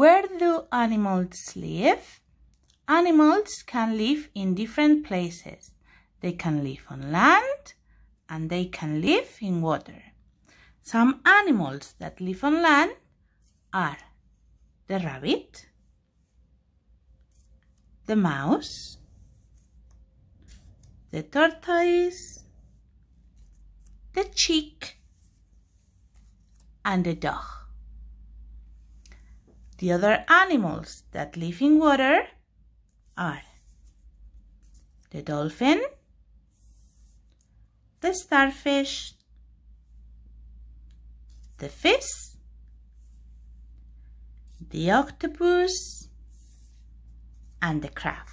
Where do animals live? Animals can live in different places. They can live on land and they can live in water. Some animals that live on land are the rabbit, the mouse, the tortoise, the chick, and the dog. The other animals that live in water are the dolphin, the starfish, the fish, the octopus, and the crab.